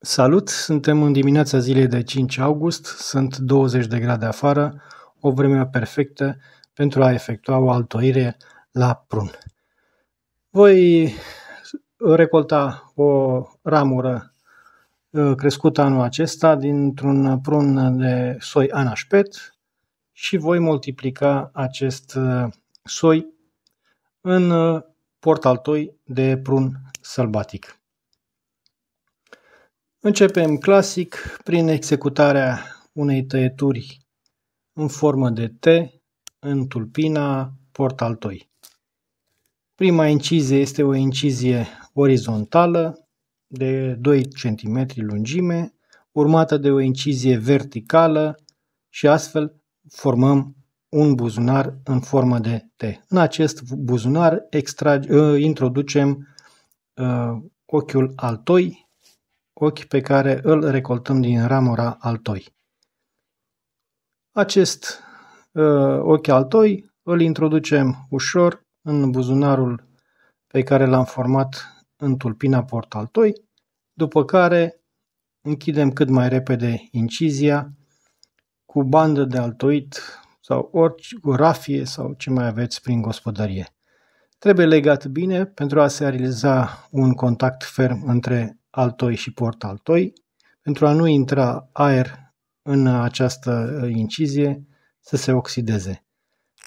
Salut! Suntem în dimineața zilei de 5 august, sunt 20 de grade afară, o vreme perfectă pentru a efectua o altoire la prun. Voi recolta o ramură uh, crescută anul acesta dintr-un prun de soi anașpet și voi multiplica acest uh, soi în uh, portaltoi de prun sălbatic. Începem clasic prin executarea unei tăieturi în formă de T în tulpina port Prima incizie este o incizie orizontală de 2 cm lungime, urmată de o incizie verticală și astfel formăm un buzunar în formă de T. În acest buzunar extrage, introducem uh, ochiul altoi ochi pe care îl recoltăm din ramura altoi. Acest uh, ochi altoi îl introducem ușor în buzunarul pe care l-am format în tulpina portaltoi, după care închidem cât mai repede incizia cu bandă de altoit sau orice cu rafie sau ce mai aveți prin gospodărie. Trebuie legat bine pentru a se realiza un contact ferm între Altoi și Port Altoi, pentru a nu intra aer în această uh, incizie să se oxideze.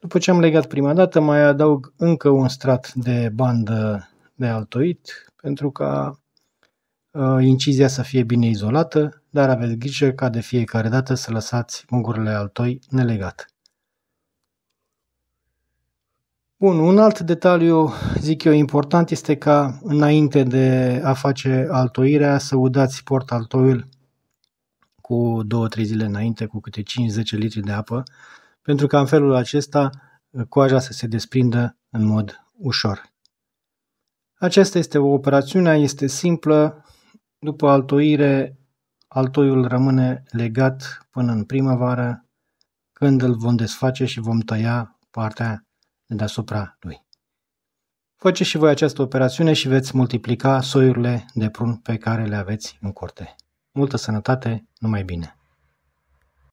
După ce am legat prima dată, mai adaug încă un strat de bandă de altoit pentru ca uh, incizia să fie bine izolată, dar aveți grijă ca de fiecare dată să lăsați mugurile altoi nelegate. Bun, un alt detaliu, zic eu, important este ca înainte de a face altoirea să udați port altoil cu 2-3 zile înainte cu câte 5-10 litri de apă, pentru că în felul acesta uh, coaja să se desprindă în mod ușor. Aceasta este o operațiune, este simplă. După altoire, altoiul rămâne legat până în primăvară, când îl vom desface și vom tăia partea deasupra lui. Faceți și voi această operațiune și veți multiplica soiurile de prun pe care le aveți în curte. Multă sănătate, numai bine!